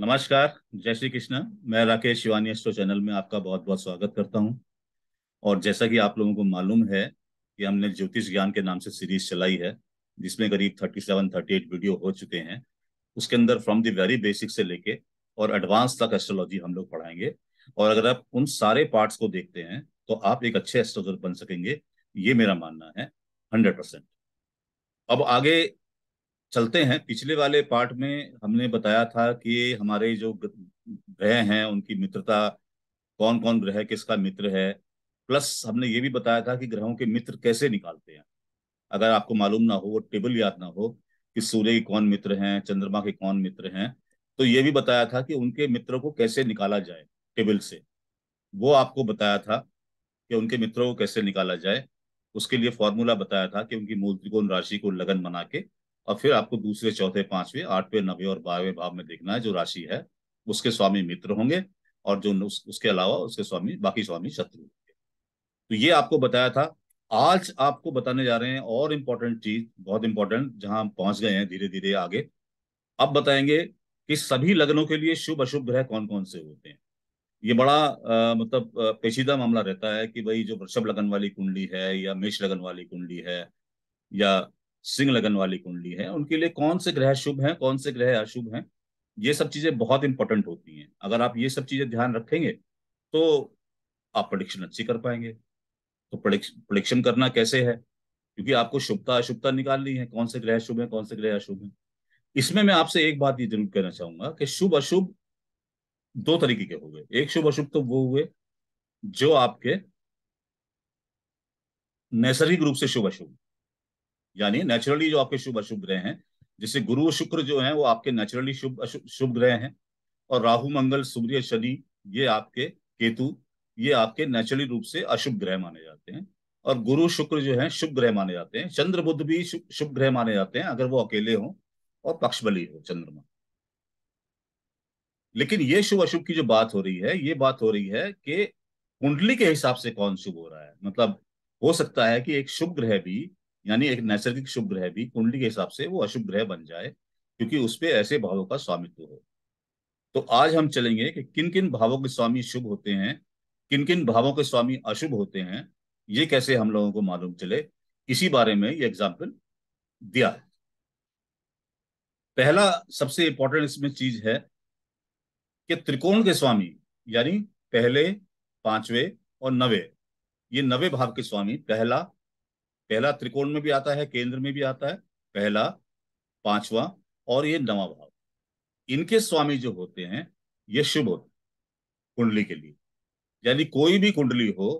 नमस्कार जय श्री कृष्ण मैं राकेश शिवानी एस्ट्रो चैनल में आपका बहुत बहुत स्वागत करता हूं और जैसा कि आप लोगों को मालूम है कि हमने ज्योतिष ज्ञान के नाम से सीरीज चलाई है जिसमें करीब thirty seven thirty eight video हो चुके हैं उसके अंदर फ्रॉम द वेरी बेसिक से लेके और एडवांस तक एस्ट्रोलॉजी हम लोग पढ़ाएंगे और अगर आप उन सारे पार्ट्स को देखते हैं तो आप एक अच्छे एस्ट्रोलॉजर बन सकेंगे ये मेरा मानना है हंड्रेड परसेंट अब आगे चलते हैं पिछले वाले पार्ट में हमने बताया था कि हमारे जो ग्रह हैं उनकी मित्रता कौन कौन ग्रह किसका मित्र है प्लस हमने ये भी बताया था कि ग्रहों के मित्र कैसे निकालते हैं अगर आपको मालूम ना हो वो टेबल याद ना हो कि सूर्य के कौन मित्र हैं चंद्रमा के कौन मित्र हैं तो ये भी बताया था कि उनके मित्रों को कैसे निकाला जाए टेबल से वो आपको बताया था कि उनके मित्रों को कैसे निकाला जाए उसके लिए फॉर्मूला बताया था कि उनकी मूल त्रिकोण राशि को लगन बना के और फिर आपको दूसरे चौथे पांचवे आठवें नवे और बारहवें भाव में देखना है जो राशि है उसके स्वामी मित्र होंगे और जो उस, उसके अलावा उसके स्वामी बाकी स्वामी शत्रु होंगे तो ये आपको बताया था आज आपको बताने जा रहे हैं और इम्पोर्टेंट चीज बहुत इंपॉर्टेंट जहां हम पहुंच गए हैं धीरे धीरे आगे अब बताएंगे कि सभी लग्नों के लिए शुभ अशुभ ग्रह कौन कौन से होते हैं ये बड़ा मतलब पेचीदा मामला रहता है कि भाई जो वृषभ लगन वाली कुंडली है या मेष लगन वाली कुंडली है या सिंह लगन वाली कुंडली है उनके लिए कौन से ग्रह शुभ हैं कौन से ग्रह अशुभ हैं ये सब चीजें बहुत इंपॉर्टेंट होती हैं अगर आप ये सब चीजें ध्यान रखेंगे तो आप प्रडिक्शन अच्छी कर पाएंगे तो प्रडिक्शन करना कैसे है क्योंकि आपको शुभता अशुभता निकालनी है कौन से ग्रह शुभ है कौन से ग्रह अशुभ है इसमें मैं आपसे एक बात ये जरूर कहना चाहूंगा कि शुभ अशुभ दो तरीके के हो गए एक शुभ अशुभ तो वो हुए जो आपके नैसर्गिक रूप से शुभ अशुभ यानी नेचुरली जो आपके शुभ अशुभ ग्रह हैं जैसे गुरु शुक्र जो है वो आपके नेचुरली शुभ अशुभ शुभ ग्रह हैं और राहु मंगल सूर्य शनि ये आपके केतु ये आपके नेचुरली रूप से अशुभ ग्रह माने जाते हैं और गुरु शुक्र जो है शुभ ग्रह माने जाते हैं चंद्र बुद्ध भी शुभ ग्रह माने जाते हैं अगर वो अकेले हों और पक्षबली हो चंद्रमा लेकिन ये शुभ अशुभ की जो बात हो रही है ये बात हो रही है कि कुंडली के हिसाब से कौन शुभ हो रहा है मतलब हो सकता है कि एक शुभ ग्रह भी यानी एक नैसर्गिक शुभ ग्रह भी कुंडली के हिसाब से वो अशुभ ग्रह बन जाए क्योंकि उसपे ऐसे भावों का स्वामित्व हो तो आज हम चलेंगे कि किन किन भावों के स्वामी शुभ होते हैं किन किन भावों के स्वामी अशुभ होते हैं ये कैसे हम लोगों को मालूम चले इसी बारे में ये एग्जाम्पल दिया है पहला सबसे इंपॉर्टेंट इसमें चीज है कि त्रिकोण के स्वामी यानी पहले पांचवे और नवे ये नवे भाव के स्वामी पहला पहला त्रिकोण में भी आता है केंद्र में भी आता है पहला पांचवा और ये नवा भाव इनके स्वामी जो होते हैं ये शुभ होते कुंडली के लिए यानी कोई भी कुंडली हो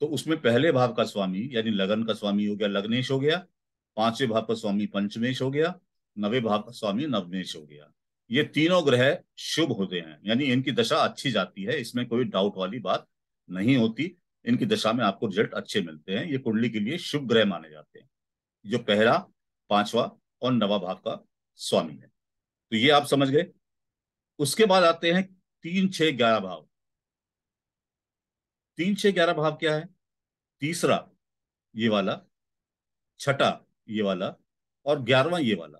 तो उसमें पहले भाव का स्वामी यानी लगन का स्वामी हो गया लग्नेश हो गया पांचवें भाव का स्वामी पंचमेश हो गया नवे भाव का स्वामी नवमेश हो गया ये तीनों ग्रह शुभ होते हैं यानी इनकी दशा अच्छी जाती है इसमें कोई डाउट वाली बात नहीं होती इनकी दशा में आपको रिजल्ट अच्छे मिलते हैं ये कुंडली के लिए शुभ ग्रह माने जाते हैं जो पहला पांचवा और नवा भाव का स्वामी है तो ये आप समझ गए उसके बाद आते हैं तीन छह ग्यारह भाव तीन छह ग्यारह भाव क्या है तीसरा ये वाला छठा ये वाला और ग्यारहवा ये वाला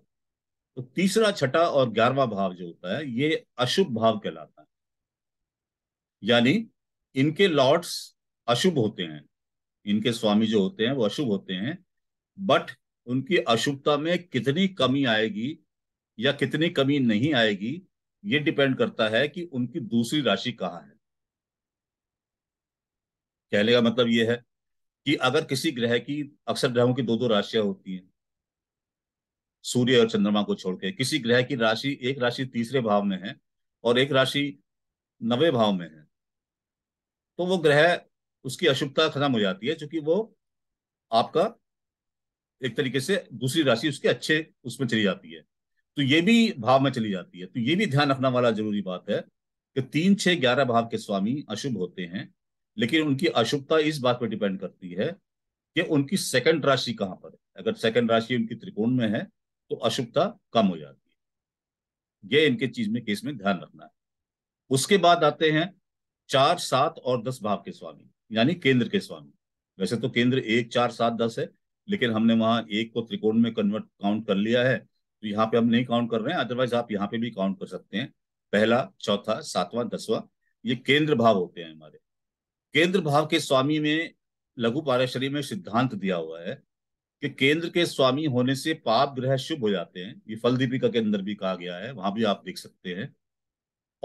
तो तीसरा छठा और ग्यारहवा भाव जो होता है ये अशुभ भाव कहलाता है यानी इनके लॉर्ड्स अशुभ होते हैं इनके स्वामी जो होते हैं वो अशुभ होते हैं बट उनकी अशुभता में कितनी कमी आएगी या कितनी कमी नहीं आएगी ये डिपेंड करता है कि उनकी दूसरी राशि कहाँ है कहने का मतलब ये है कि अगर किसी ग्रह की अक्सर ग्रहों की दो दो राशियां होती हैं सूर्य और चंद्रमा को छोड़ के किसी ग्रह की राशि एक राशि तीसरे भाव में है और एक राशि नवे भाव में है तो वो ग्रह उसकी अशुभता खत्म हो जाती है चूंकि वो आपका एक तरीके से दूसरी राशि उसके अच्छे उसमें चली जाती है तो ये भी भाव में चली जाती है तो ये भी ध्यान रखना वाला जरूरी बात है कि तीन छह ग्यारह भाव के स्वामी अशुभ होते हैं लेकिन उनकी अशुभता इस बात पर डिपेंड करती है कि उनकी सेकंड राशि कहाँ पर है अगर सेकंड राशि उनकी त्रिकोण में है तो अशुभता कम हो जाती है ये इनके चीज में केस में ध्यान रखना है उसके बाद आते हैं चार सात और दस भाव के स्वामी यानी केंद्र के स्वामी वैसे तो केंद्र एक चार सात दस है लेकिन हमने वहां एक को त्रिकोण में कन्वर्ट काउंट कर लिया है तो यहाँ पे हम नहीं काउंट कर रहे हैं अदरवाइज आप यहाँ पे भी काउंट कर सकते हैं पहला चौथा सातवां दसवां ये केंद्र भाव होते हैं हमारे केंद्र भाव के स्वामी में लघु पारेश्वरी में सिद्धांत दिया हुआ है कि केंद्र के स्वामी होने से पाप ग्रह शुभ हो जाते हैं ये फल दीपिका के अंदर भी कहा गया है वहां भी आप देख सकते हैं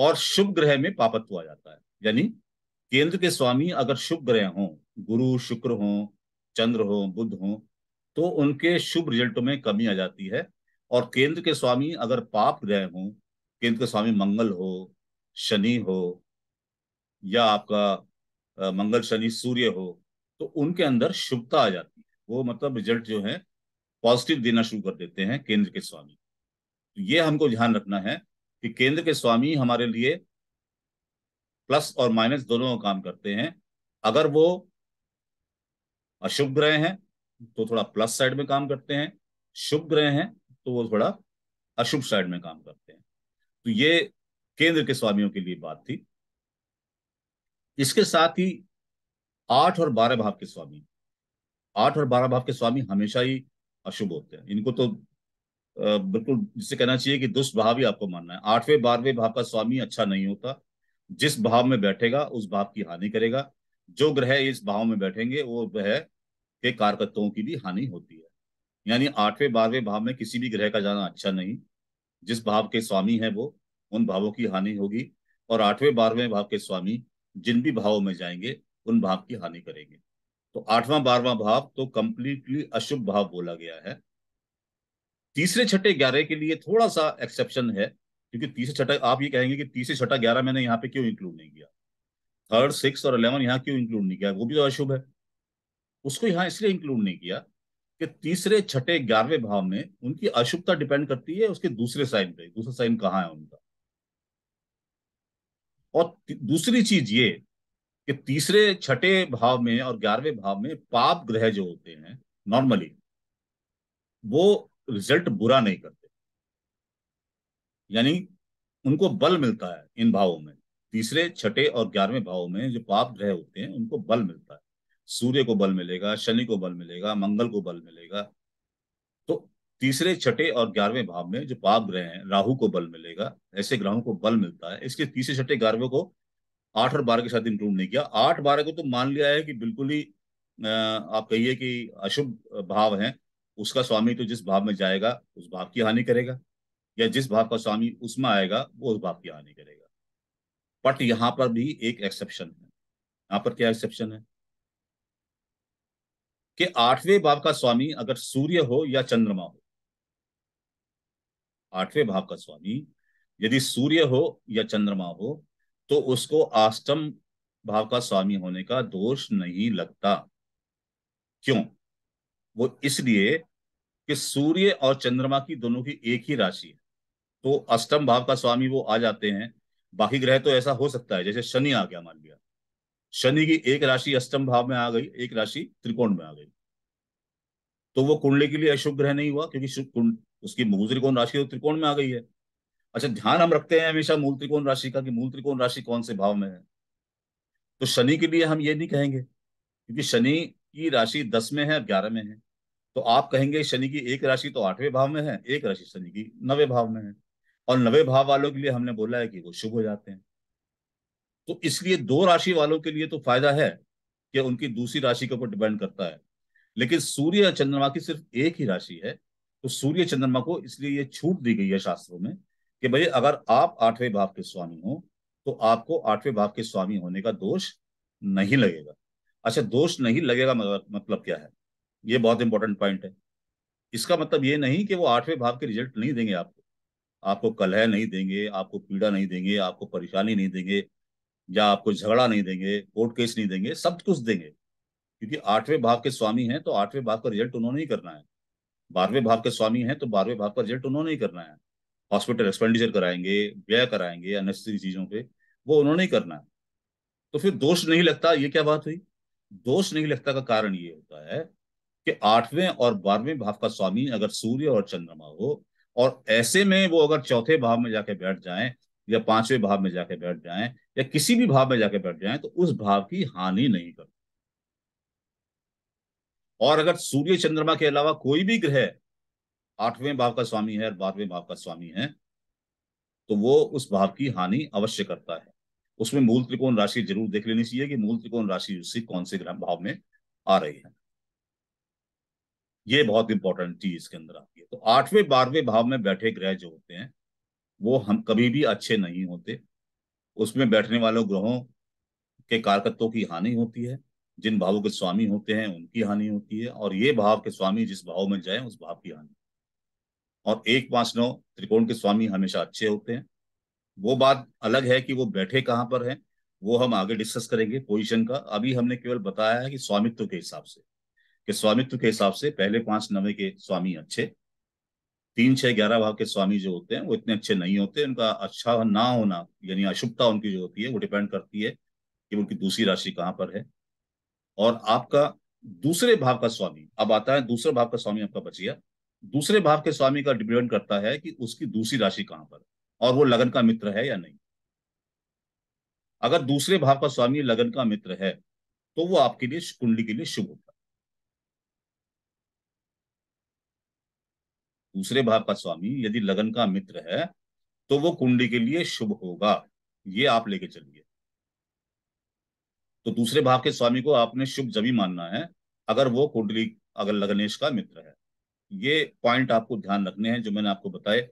और शुभ ग्रह में पापत्व आ जाता है यानी केंद्र के स्वामी अगर शुभ ग्रह हों गुरु शुक्र हों चंद्र हो बुद्ध हो तो उनके शुभ रिजल्ट में कमी आ जाती है और केंद्र के स्वामी अगर पाप ग्रह हों केंद्र के स्वामी मंगल हो शनि हो या आपका मंगल शनि सूर्य हो तो उनके अंदर शुभता आ जाती है वो मतलब रिजल्ट जो है पॉजिटिव देना शुरू कर देते हैं केंद्र के स्वामी तो ये हमको ध्यान रखना है कि केंद्र के स्वामी हमारे लिए प्लस और माइनस दोनों काम करते हैं अगर वो अशुभ ग्रह हैं तो थोड़ा प्लस साइड में काम करते हैं शुभ ग्रह हैं तो वो थोड़ा अशुभ साइड में काम करते हैं तो ये केंद्र के स्वामियों के लिए बात थी इसके साथ ही आठ और बारह भाव के स्वामी आठ और बारह भाव के स्वामी हमेशा ही अशुभ होते हैं इनको तो बिल्कुल जिसे कहना चाहिए कि दुष्ट भाव ही आपको मानना है आठवें बारहवें भाव का स्वामी अच्छा नहीं होता जिस भाव में बैठेगा उस भाव की हानि करेगा जो ग्रह इस भाव में बैठेंगे वो ग्रह के कारकत्वों की भी हानि होती है यानी आठवें बारहवें भाव में किसी भी ग्रह का जाना अच्छा नहीं जिस भाव के स्वामी है वो उन भावों की हानि होगी और आठवें बारहवें भाव के स्वामी जिन भी भावों में जाएंगे उन भाव की हानि करेंगे तो आठवां बारहवां भाव तो कंप्लीटली अशुभ भाव बोला गया है तीसरे छठे ग्यारह के लिए थोड़ा सा एक्सेप्शन है क्योंकि तीसरे छठा आप ये कहेंगे कि तीसरे छठा ग्यारह मैंने यहाँ पे क्यों इंक्लूड नहीं किया थर्ड सिक्स और अलेवन यहाँ क्यों इंक्लूड नहीं किया वो भी तो अशुभ है उसको यहाँ इसलिए इंक्लूड नहीं किया कि तीसरे छठे ग्यारहवें भाव में उनकी अशुभता डिपेंड करती है उसके दूसरे साइन पे दूसरा साइन कहाँ है उनका और दूसरी चीज ये कि तीसरे छठे भाव में और ग्यारहवें भाव में पाप ग्रह जो होते हैं नॉर्मली वो रिजल्ट बुरा नहीं करते यानी उनको बल मिलता है इन भावों में तीसरे छठे और ग्यारहवें भावों में जो पाप ग्रह होते हैं उनको बल मिलता है सूर्य को बल मिलेगा शनि को बल मिलेगा मंगल को बल मिलेगा तो तीसरे छठे और ग्यारहवें भाव में जो पाप ग्रह हैं राहु को बल मिलेगा ऐसे ग्रहों को बल मिलता है इसके तीसरे छठे ग्यारहवें को आठ और बारह के साथ इंक्लूड नहीं किया आठ बारह को तो मान लिया है कि बिल्कुल ही आप कहिए कि अशुभ भाव है उसका स्वामी तो जिस भाव में जाएगा उस भाव की हानि करेगा या जिस भाव का स्वामी उसमें आएगा वो उस भाव यहाँ नहीं करेगा बट यहाँ पर भी एक एक्सेप्शन है यहाँ पर क्या एक्सेप्शन है कि आठवें भाव का स्वामी अगर सूर्य हो या चंद्रमा हो आठवें भाव का स्वामी यदि सूर्य हो या चंद्रमा हो तो उसको अष्टम भाव का स्वामी होने का दोष नहीं लगता क्यों वो इसलिए कि सूर्य और चंद्रमा की दोनों की एक ही राशि है तो अष्टम भाव का स्वामी वो आ जाते हैं बाकी ग्रह तो ऐसा हो सकता है जैसे शनि आ गया मान लिया शनि की एक राशि अष्टम भाव में आ गई एक राशि त्रिकोण में आ गई तो वो कुंडली के लिए अशुभ ग्रह नहीं हुआ क्योंकि उसकी मूल त्रिकोण राशि तो त्रिकोण में आ गई है अच्छा ध्यान हम रखते हैं हमेशा मूल त्रिकोण राशि का कि मूल त्रिकोण राशि कौन से भाव में है तो शनि के लिए हम ये नहीं कहेंगे क्योंकि शनि की राशि दस में है ग्यारह में है तो आप कहेंगे शनि की एक राशि तो आठवें भाव में है एक राशि शनि की नवे भाव में है और नवे भाव वालों के लिए हमने बोला है कि वो शुभ हो जाते हैं तो इसलिए दो राशि वालों के लिए तो फायदा है कि उनकी दूसरी राशि के ऊपर डिपेंड करता है लेकिन सूर्य और चंद्रमा की सिर्फ एक ही राशि है तो सूर्य चंद्रमा को इसलिए ये छूट दी गई है शास्त्रों में कि भाई अगर आप आठवें भाव के स्वामी हो तो आपको आठवें भाव के स्वामी होने का दोष नहीं लगेगा अच्छा दोष नहीं लगेगा मतलब क्या है ये बहुत इंपॉर्टेंट पॉइंट है इसका मतलब ये नहीं कि वो आठवें भाव के रिजल्ट नहीं देंगे आपको आपको कलह नहीं देंगे आपको पीड़ा नहीं देंगे आपको परेशानी नहीं देंगे या आपको झगड़ा नहीं देंगे कोर्ट केस नहीं देंगे सब कुछ देंगे क्योंकि आठवें भाव के स्वामी हैं तो आठवें भाव का रिजल्ट उन्होंने ही करना है बारहवें भाव के स्वामी हैं तो बारहवें भाव का रिजल्ट उन्होंने ही करना है हॉस्पिटल एक्सपेंडिचर कराएंगे व्यय कराएंगे अननेसेसरी चीजों पर वो उन्होंने ही करना है तो फिर दोष नहीं लगता ये क्या बात हुई दोष नहीं लगता का कारण ये होता है कि आठवें और बारहवें भाव का स्वामी अगर सूर्य और चंद्रमा हो और ऐसे में वो अगर चौथे भाव में जाके बैठ जाए या पांचवें भाव में जाके बैठ जाए या किसी भी भाव में जाके बैठ जाए तो उस भाव की हानि नहीं करते और अगर सूर्य चंद्रमा के अलावा कोई भी ग्रह आठवें भाव का स्वामी है और बारहवें भाव का स्वामी है तो वो उस भाव की हानि अवश्य करता है उसमें मूल त्रिकोण राशि जरूर देख लेनी चाहिए कि मूल त्रिकोण राशि कौन से भाव में आ रही है ये बहुत इंपॉर्टेंट चीज इसके अंदर आती है तो आठवें बारहवें भाव में बैठे ग्रह जो होते हैं वो हम कभी भी अच्छे नहीं होते उसमें बैठने वालों ग्रहों के कारकत्वों की हानि होती है जिन भावों के स्वामी होते हैं उनकी हानि होती है और ये भाव के स्वामी जिस भाव में जाए उस भाव की हानि और एक पांच नौ त्रिकोण के स्वामी हमेशा अच्छे होते हैं वो बात अलग है कि वो बैठे कहाँ पर हैं वो हम आगे डिस्कस करेंगे पोजीशन का अभी हमने केवल बताया है कि स्वामित्व के हिसाब से कि स्वामित्व के हिसाब से पहले पांच नवे के स्वामी अच्छे तीन छह ग्यारह भाव के स्वामी जो होते हैं वो इतने अच्छे नहीं होते उनका अच्छा ना होना यानी अशुभता उनकी जो होती है वो डिपेंड करती है कि उनकी दूसरी राशि कहाँ पर है और आपका दूसरे भाव का स्वामी अब आता है दूसरे भाव का स्वामी आपका बचिया दूसरे भाव के स्वामी का डिपेंड करता है कि उसकी दूसरी राशि कहाँ पर है और वो लगन का मित्र है या नहीं अगर दूसरे भाव का स्वामी लगन का मित्र है तो वो आपके लिए कुंडली के लिए शुभ होता है दूसरे भाव का स्वामी यदि लगन का मित्र है तो वो कुंडली के लिए शुभ होगा ये आप लेके चलिए तो दूसरे भाव के स्वामी को आपने शुभ जबी मानना है अगर वो कुंडली अगर लगनेश का मित्र है ये पॉइंट आपको ध्यान रखने हैं जो मैंने आपको बताए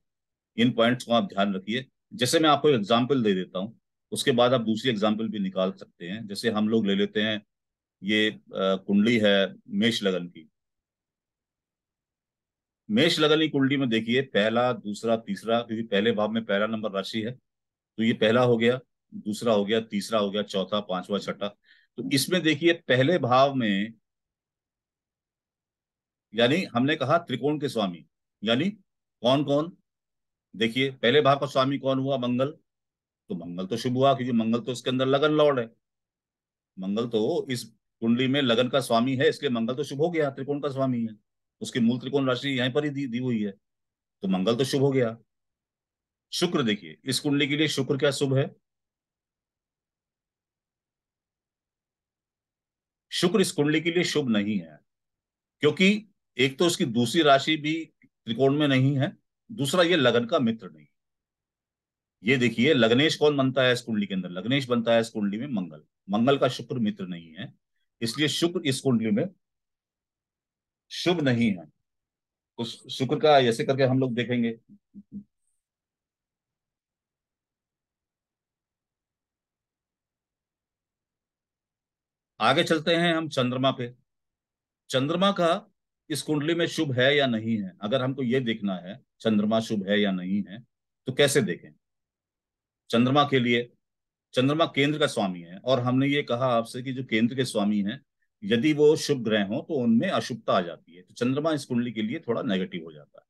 इन पॉइंट्स को आप ध्यान रखिए जैसे मैं आपको एग्जाम्पल दे देता हूँ उसके बाद आप दूसरी एग्जाम्पल भी निकाल सकते हैं जैसे हम लोग ले लेते हैं ये कुंडली है मेष लगन की मेष लगन की कुंडली में देखिए पहला दूसरा तीसरा क्योंकि पहले भाव में पहला नंबर राशि है तो ये पहला हो गया दूसरा हो गया तीसरा हो गया चौथा पांचवा छठा तो इसमें देखिए पहले भाव में यानी हमने कहा त्रिकोण के स्वामी यानी कौन कौन देखिए पहले भाव का स्वामी कौन हुआ मंगल तो मंगल तो शुभ हुआ क्योंकि मंगल तो इसके अंदर लगन लॉर्ड है मंगल तो इस कुंडली में लगन का स्वामी है इसलिए मंगल तो शुभ हो गया त्रिकोण का स्वामी है उसकी मूल त्रिकोण राशि यहीं पर ही दी, दी हुई है तो मंगल तो शुभ हो गया शुक्र देखिए इस कुंडली के लिए शुक्र क्या शुभ है शुक्र इस कुंडली के लिए शुभ नहीं है क्योंकि एक तो उसकी दूसरी राशि भी त्रिकोण में नहीं है दूसरा ये लगन का मित्र नहीं ये देखिए लग्नेश कौन बनता है इस कुंडली के अंदर लग्नेश बनता है इस कुंडली में मंगल मंगल का शुक्र मित्र नहीं है इसलिए शुक्र इस कुंडली में शुभ नहीं है उस शुक्र का ऐसे करके हम लोग देखेंगे आगे चलते हैं हम चंद्रमा पे चंद्रमा का इस कुंडली में शुभ है या नहीं है अगर हमको ये देखना है चंद्रमा शुभ है या नहीं है तो कैसे देखें चंद्रमा के लिए चंद्रमा केंद्र का स्वामी है और हमने ये कहा आपसे कि जो केंद्र के स्वामी हैं यदि वो शुभ ग्रह हो तो उनमें अशुभता आ जाती है तो चंद्रमा इस कुंडली के लिए थोड़ा नेगेटिव हो जाता है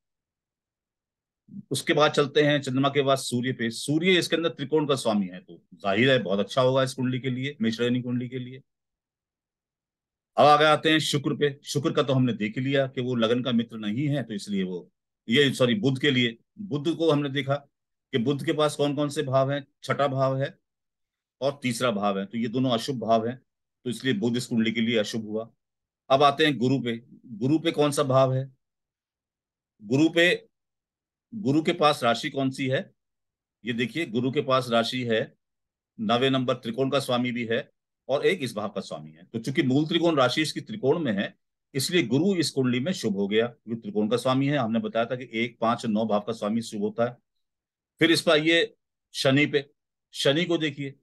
उसके बाद चलते हैं चंद्रमा के बाद सूर्य पे सूर्य इसके अंदर त्रिकोण का स्वामी है तो जाहिर है बहुत अच्छा होगा इस कुंडली के लिए मिश्रणी कुंडली के लिए अब आगे आते हैं शुक्र पे शुक्र का तो हमने देख लिया कि वो लगन का मित्र नहीं है तो इसलिए वो ये सॉरी बुद्ध के लिए बुद्ध को हमने देखा कि बुद्ध के पास कौन कौन से भाव हैं छठा भाव है और तीसरा भाव है तो ये दोनों अशुभ भाव हैं तो इसलिए बुद्ध इस कुंडली के लिए अशुभ हुआ अब आते हैं गुरु पे गुरु पे कौन सा भाव है गुरु पे गुरु के पास राशि कौन सी है ये देखिए गुरु के पास राशि है नवे नंबर त्रिकोण का स्वामी भी है और एक इस भाव का स्वामी है तो चूंकि मूल त्रिकोण राशि इसकी त्रिकोण में है इसलिए गुरु इस कुंडली में शुभ हो गया क्योंकि त्रिकोण का स्वामी है हमने बताया था कि एक पांच नौ भाव का स्वामी शुभ होता है फिर इस पर आइए शनि पे शनि को देखिए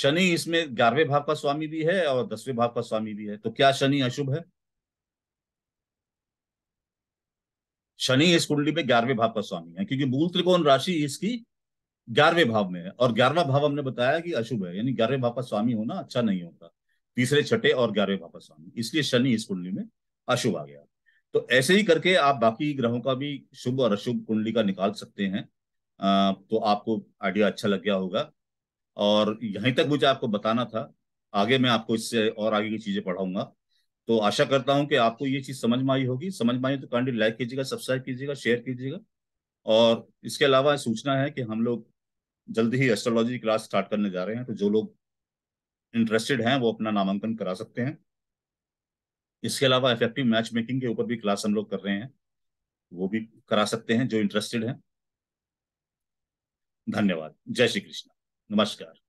शनि इसमें ग्यारहवें भाव का स्वामी भी है और दसवें भाव का स्वामी भी है तो क्या शनि अशुभ है शनि इस कुंडली में ग्यारहवें भाव का स्वामी है क्योंकि मूल त्रिकोण राशि इसकी ग्यारहवें भाव में है और ग्यारहवा भाव हमने बताया कि अशुभ है यानी ग्यारहवें भाव का स्वामी होना अच्छा नहीं होता तीसरे छठे और ग्यारहवें भाव का स्वामी इसलिए शनि इस कुंडली में अशुभ आ गया तो ऐसे ही करके आप बाकी ग्रहों का भी शुभ और अशुभ कुंडली का निकाल सकते हैं आ, तो आपको आइडिया अच्छा लग गया होगा और यहीं तक मुझे आपको बताना था आगे मैं आपको इससे और आगे की चीजें पढ़ाऊंगा तो आशा करता हूं कि आपको ये चीज समझ में आई होगी समझ में आई तो कांडी लाइक कीजिएगा सब्सक्राइब कीजिएगा शेयर कीजिएगा और इसके अलावा सूचना है कि हम लोग जल्दी ही एस्ट्रोलॉजी क्लास स्टार्ट करने जा रहे हैं तो जो लोग इंटरेस्टेड हैं वो अपना नामांकन करा सकते हैं इसके अलावा इफेक्टिव मैच मेकिंग के ऊपर भी क्लास हम लोग कर रहे हैं वो भी करा सकते हैं जो इंटरेस्टेड हैं धन्यवाद जय श्री कृष्ण नमस्कार